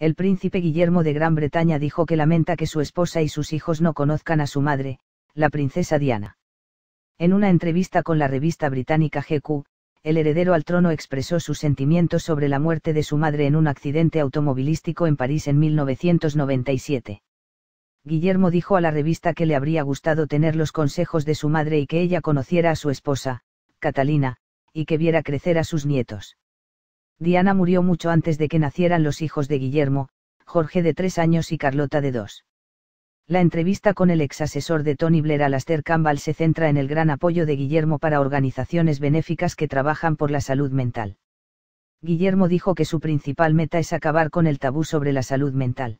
el príncipe Guillermo de Gran Bretaña dijo que lamenta que su esposa y sus hijos no conozcan a su madre, la princesa Diana. En una entrevista con la revista británica GQ, el heredero al trono expresó sus sentimientos sobre la muerte de su madre en un accidente automovilístico en París en 1997. Guillermo dijo a la revista que le habría gustado tener los consejos de su madre y que ella conociera a su esposa, Catalina, y que viera crecer a sus nietos. Diana murió mucho antes de que nacieran los hijos de Guillermo, Jorge de tres años y Carlota de dos. La entrevista con el ex asesor de Tony Blair Alastair Campbell se centra en el gran apoyo de Guillermo para organizaciones benéficas que trabajan por la salud mental. Guillermo dijo que su principal meta es acabar con el tabú sobre la salud mental.